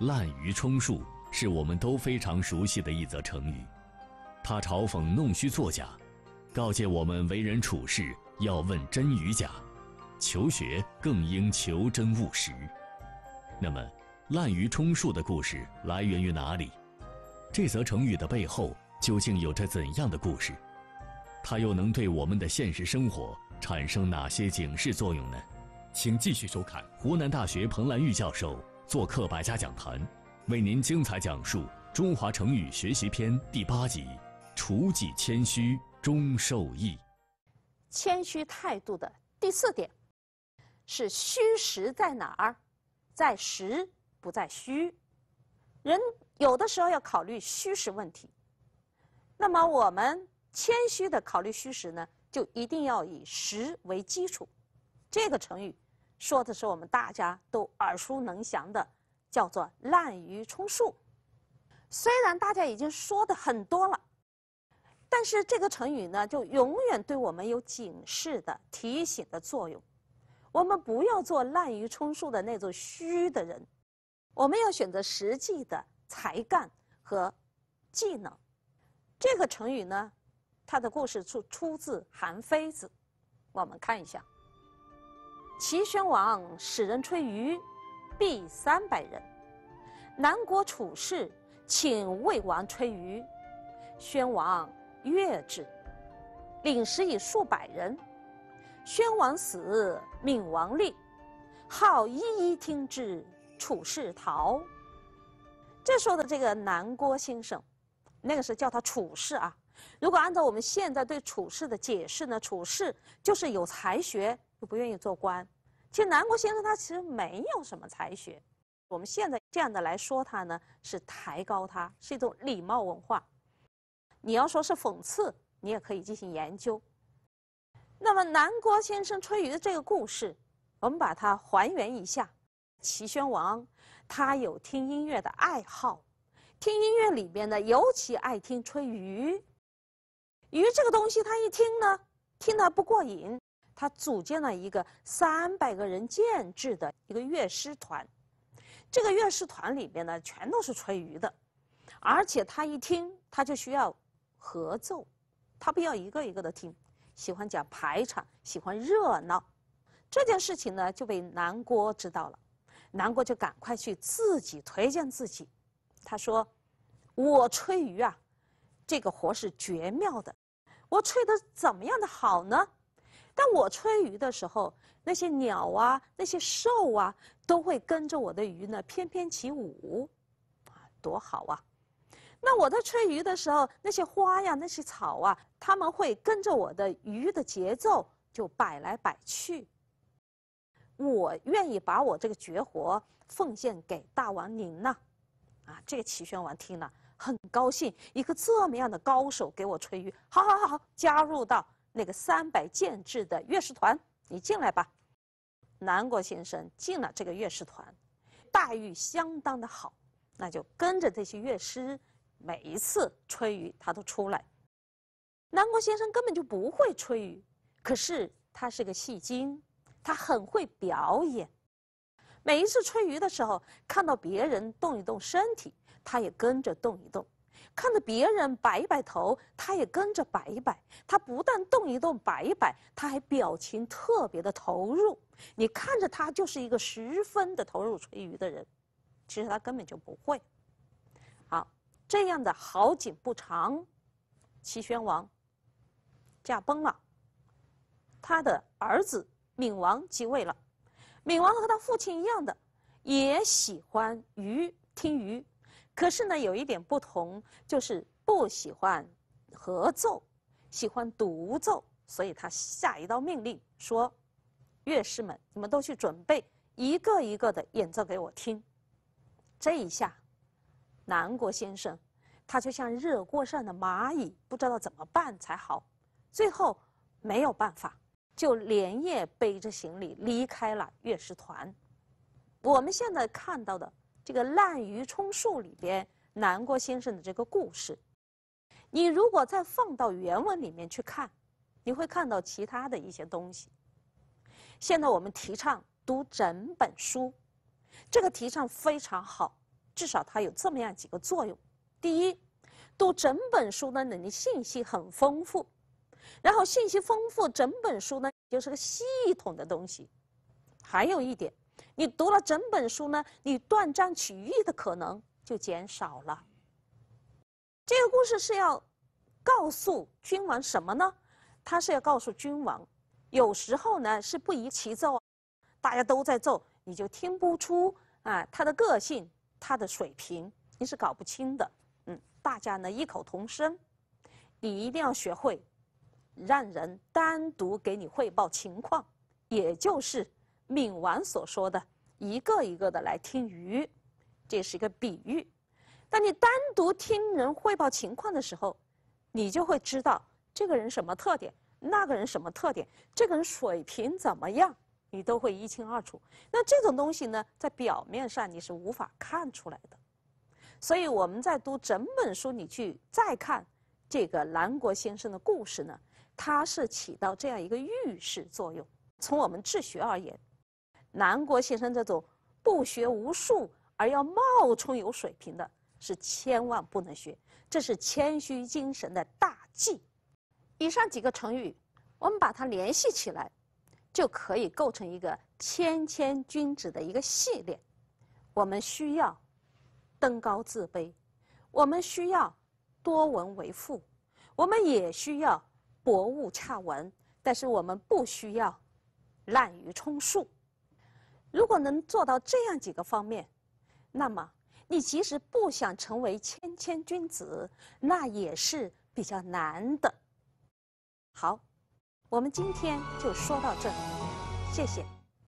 滥竽充数是我们都非常熟悉的一则成语，它嘲讽弄虚作假，告诫我们为人处事要问真与假，求学更应求真务实。那么，滥竽充数的故事来源于哪里？这则成语的背后究竟有着怎样的故事？它又能对我们的现实生活产生哪些警示作用呢？请继续收看湖南大学彭兰玉教授。做客百家讲坛，为您精彩讲述《中华成语学习篇》第八集：处己谦虚终受益。谦虚态度的第四点，是虚实在哪儿，在实不在虚。人有的时候要考虑虚实问题，那么我们谦虚的考虑虚实呢，就一定要以实为基础。这个成语。说的是我们大家都耳熟能详的，叫做“滥竽充数”。虽然大家已经说的很多了，但是这个成语呢，就永远对我们有警示的、提醒的作用。我们不要做滥竽充数的那种虚的人，我们要选择实际的才干和技能。这个成语呢，它的故事出出自《韩非子》，我们看一下。齐宣王使人吹竽，必三百人。南国楚氏请魏王吹竽，宣王悦之，领食以数百人。宣王死，闵王立，号一一听之，楚氏逃。这说的这个南郭先生，那个是叫他楚氏啊。如果按照我们现在对楚氏的解释呢，楚氏就是有才学。不愿意做官，其实南郭先生他其实没有什么才学。我们现在这样的来说他呢，是抬高他，是一种礼貌文化。你要说是讽刺，你也可以进行研究。那么南郭先生吹竽的这个故事，我们把它还原一下：齐宣王他有听音乐的爱好，听音乐里边呢尤其爱听吹竽。竽这个东西他一听呢，听得不过瘾。他组建了一个三百个人建制的一个乐师团，这个乐师团里面呢，全都是吹竽的，而且他一听他就需要合奏，他不要一个一个的听，喜欢讲排场，喜欢热闹。这件事情呢就被南郭知道了，南郭就赶快去自己推荐自己，他说：“我吹竽啊，这个活是绝妙的，我吹得怎么样的好呢？”但我吹鱼的时候，那些鸟啊，那些兽啊，都会跟着我的鱼呢翩翩起舞，啊，多好啊！那我在吹鱼的时候，那些花呀，那些草啊，他们会跟着我的鱼的节奏就摆来摆去。我愿意把我这个绝活奉献给大王您呢，啊，这个齐宣王听了很高兴，一个这么样的高手给我吹鱼，好好好好，加入到。那个三百建制的乐师团，你进来吧，南国先生进了这个乐师团，待遇相当的好，那就跟着这些乐师，每一次吹竽他都出来。南国先生根本就不会吹竽，可是他是个戏精，他很会表演，每一次吹竽的时候，看到别人动一动身体，他也跟着动一动。看着别人摆一摆头，他也跟着摆一摆。他不但动一动摆一摆，他还表情特别的投入。你看着他就是一个十分的投入吹竽的人，其实他根本就不会。好，这样的好景不长，齐宣王驾崩了，他的儿子闵王即位了。闵王和他父亲一样的，也喜欢鱼，听鱼，可是呢，有一点不同，就是不喜欢合奏，喜欢独奏，所以他下一道命令说：“乐师们，你们都去准备，一个一个的演奏给我听。”这一下，南国先生他就像热锅上的蚂蚁，不知道怎么办才好。最后没有办法，就连夜背着行李离开了乐师团。我们现在看到的。这个滥竽充数里边南郭先生的这个故事，你如果再放到原文里面去看，你会看到其他的一些东西。现在我们提倡读整本书，这个提倡非常好，至少它有这么样几个作用：第一，读整本书呢，你的信息很丰富；然后信息丰富，整本书呢就是个系统的东西。还有一点。你读了整本书呢，你断章取义的可能就减少了。这个故事是要告诉君王什么呢？他是要告诉君王，有时候呢是不宜齐奏，大家都在奏，你就听不出啊他的个性，他的水平，你是搞不清的。嗯，大家呢异口同声，你一定要学会，让人单独给你汇报情况，也就是。敏王所说的，一个一个的来听鱼，这是一个比喻。当你单独听人汇报情况的时候，你就会知道这个人什么特点，那个人什么特点，这个人水平怎么样，你都会一清二楚。那这种东西呢，在表面上你是无法看出来的。所以我们在读整本书，你去再看这个南国先生的故事呢，它是起到这样一个预示作用。从我们治学而言。南郭先生这种不学无术而要冒充有水平的，是千万不能学，这是谦虚精神的大忌。以上几个成语，我们把它联系起来，就可以构成一个谦谦君子的一个系列。我们需要登高自卑，我们需要多闻为富，我们也需要博物洽闻，但是我们不需要滥竽充数。如果能做到这样几个方面，那么你即使不想成为谦谦君子，那也是比较难的。好，我们今天就说到这，谢谢。